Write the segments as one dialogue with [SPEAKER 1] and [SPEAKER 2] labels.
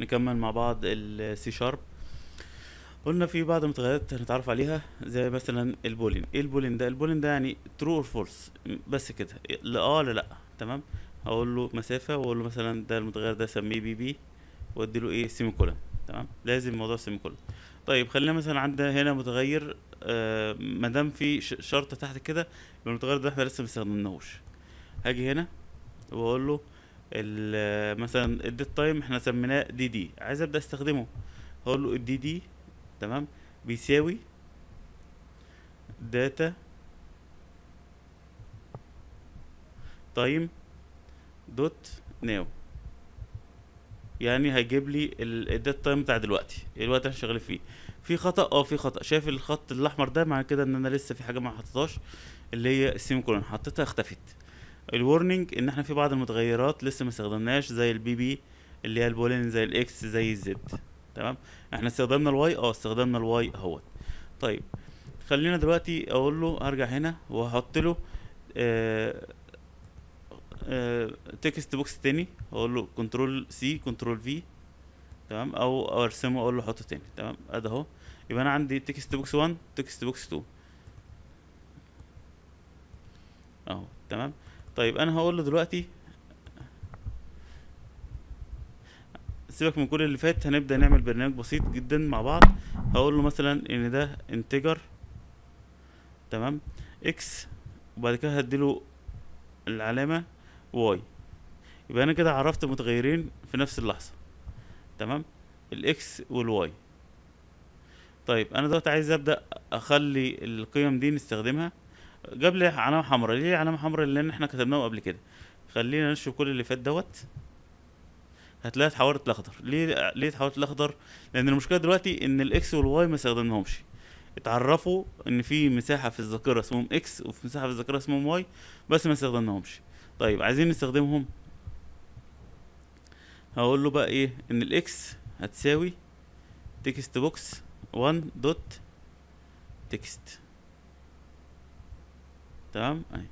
[SPEAKER 1] نكمل مع بعض السي شارب قلنا في بعض المتغيرات هنتعرف عليها زي مثلا البولين ايه البولين ده البولين ده يعني ترو اور فولس بس كده لا اه لا لا تمام اقول له مسافه واقول له مثلا ده المتغير ده سميه بي بي وادي له ايه سيمي كولن تمام لازم موضوع سيمي كولن طيب خلينا مثلا عندنا هنا متغير آه ما دام في شرطه تحت كده يبقى المتغير ده احنا لسه ما استخدمناهوش هاجي هنا واقول له مثلا الديت تايم احنا سميناه دي دي عايز ابدا استخدمه هقول له الدي دي تمام بيساوي داتا تايم دوت ناو يعني هيجيب لي الديت تايم بتاع دلوقتي الوقت اللي احنا شغالين فيه في خطا اه في خطا شايف الخط الاحمر ده معنى كده ان انا لسه في حاجه ما حطيتهاش اللي هي السيمي كولون حطيتها اختفت الورنينج ان احنا في بعض المتغيرات لسه ما استخدمناش زي البي بي اللي هي البولين زي الاكس زي الزد تمام احنا استخدمنا الواي اه استخدمنا الواي اهوت طيب خلينا دلوقتي اقول له هرجع هنا واحط له تكست آه، بوكس آه، تاني اقول له كنترول سي كنترول في تمام او ارسمه اقول له حطه تاني تمام ادي اهو يبقى انا عندي تكست بوكس 1 تكست بوكس 2 اهو تمام طيب انا هقول له دلوقتي سيبك من كل اللي فات هنبدا نعمل برنامج بسيط جدا مع بعض هقول له مثلا ان ده انتجر تمام اكس وبعد كده هديله العلامه واي يبقى انا كده عرفت متغيرين في نفس اللحظه تمام الاكس والواي طيب انا دلوقتي عايز ابدا اخلي القيم دي نستخدمها جاب لي علامه حمراء ليه علامه حمراء لان احنا كتبناه قبل كده خلينا نشوف كل اللي فات دوت هتلاقيها اتحولت لاخضر ليه ليه اتحولت لاخضر لان المشكله دلوقتي ان الاكس والواي ما استخدمناهمش اتعرفوا ان في مساحه في الذاكره اسمهم اكس وفي مساحه في الذاكره اسمهم واي بس ما استخدمناهمش طيب عايزين نستخدمهم هقول له بقى ايه ان الاكس هتساوي تكست بوكس 1 دوت تكست تمام اهي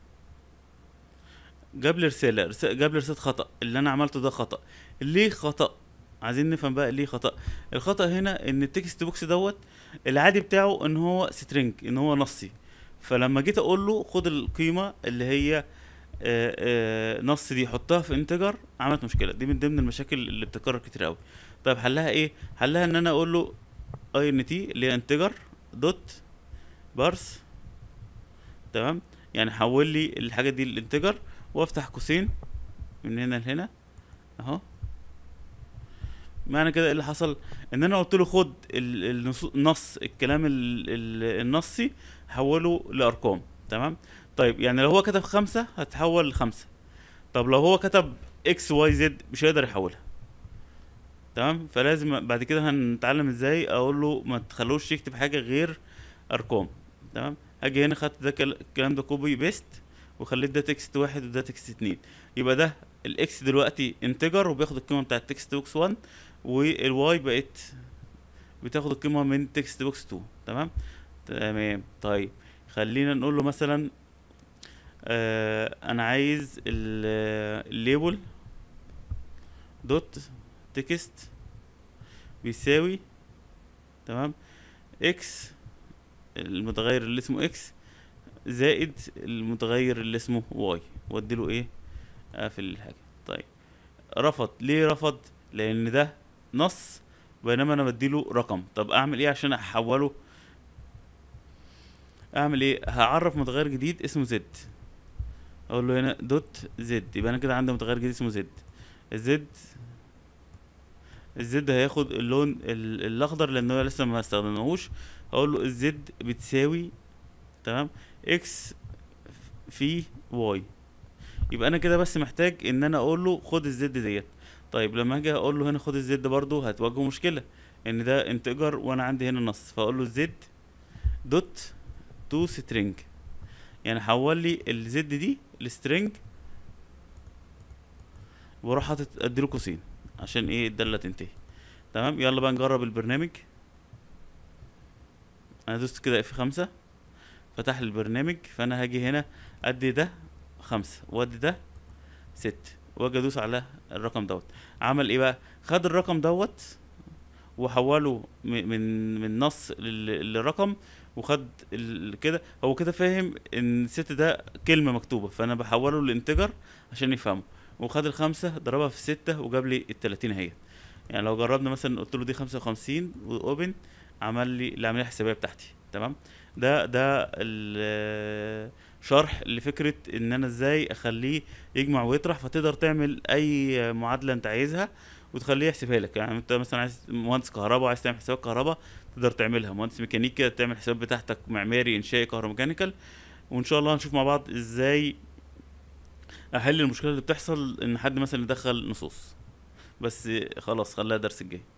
[SPEAKER 1] جاب لي رساله جاب لي رساله خطا اللي انا عملته ده خطا ليه خطا عايزين نفهم بقى ليه خطا الخطا هنا ان التكست بوكس دوت العادي بتاعه ان هو سترينج ان هو نصي فلما جيت اقول له خد القيمه اللي هي آآ آآ نص دي حطها في انتجر عملت مشكله دي من ضمن المشاكل اللي بتتكرر كتير قوي طيب حلها ايه حلها ان انا اقول له اي ان تي اللي هي انتجر دوت بارس تمام يعني حول لي الحاجه دي للانتجر وافتح قوسين من هنا لهنا اهو معنى كده إيه اللي حصل ان انا قلت له خد النص الكلام النصي حوله لارقام تمام طيب يعني لو هو كتب خمسة هتحول لخمسة طب لو هو كتب اكس واي زد مش هيقدر يحولها تمام فلازم بعد كده هنتعلم ازاي اقول له ما تخلوش يكتب حاجه غير ارقام تمام اجي هنا خدت ده الكلام ده كوبي بيست وخليت ده تكست واحد وده تكست اتنين يبقى ده الاكس دلوقتي انتجر وبياخد القيمه بتاعت تكست بوكس 1 والواي بقت بتاخد القيمه من تكست بوكس 2 تمام تمام طيب خلينا نقول له مثلا آه انا عايز الليبل دوت تكست بيساوي تمام اكس المتغير اللي اسمه اكس زائد المتغير اللي اسمه واي واديله ايه اقفل آه، الحاجه طيب رفض ليه رفض لان ده نص بينما انا بديله رقم طب اعمل ايه عشان احوله اعمل ايه هعرف متغير جديد اسمه زد اقول له هنا دوت زد يبقى انا كده عندي متغير جديد اسمه زد الزد الزد هياخد اللون الاخضر لان هو لسه ما استخدمناهوش اقول له الزد بتساوي تمام اكس في واي يبقى انا كده بس محتاج ان انا اقول له خد الزد ديت طيب لما اجي اقول له هنا خد الزد برضه هتواجهه مشكله ان ده انتجر وانا عندي هنا نص فاقول له زد دوت تو سترينج يعني حول لي الزد دي لسترينج واروح حاطط اديله قوسين عشان ايه الداله تنتهي تمام يلا بقى نجرب البرنامج انا دوست كده اف خمسة فتح البرنامج فانا هاجي هنا ادي ده خمسة وادي ده ست واجي ادوس على الرقم دوت عمل ايه بقى خد الرقم دوت وحوله من من نص للرقم وخد كده هو كده فاهم ان ست ده كلمه مكتوبه فانا بحوله لانتجر عشان يفهمه وخد الخمسه ضربها في سته وجاب لي ال 30 اهي يعني لو جربنا مثلا قلت له دي 55 واوبن عمل لي العمليه الحسابيه بتاعتي تمام ده ده شرح لفكره ان انا ازاي اخليه يجمع ويطرح فتقدر تعمل اي معادله انت عايزها وتخليه يحسبها لك يعني انت مثلا عايز مهندس كهرباء عايز تعمل حساب كهرباء تقدر تعملها مهندس ميكانيكا تعمل حساب بتاعتك معماري انشائي كهروميكانيكال وان شاء الله هنشوف مع بعض ازاي احل المشكله اللي بتحصل ان حد مثلا دخل نصوص بس خلاص خليها الدرس الجاي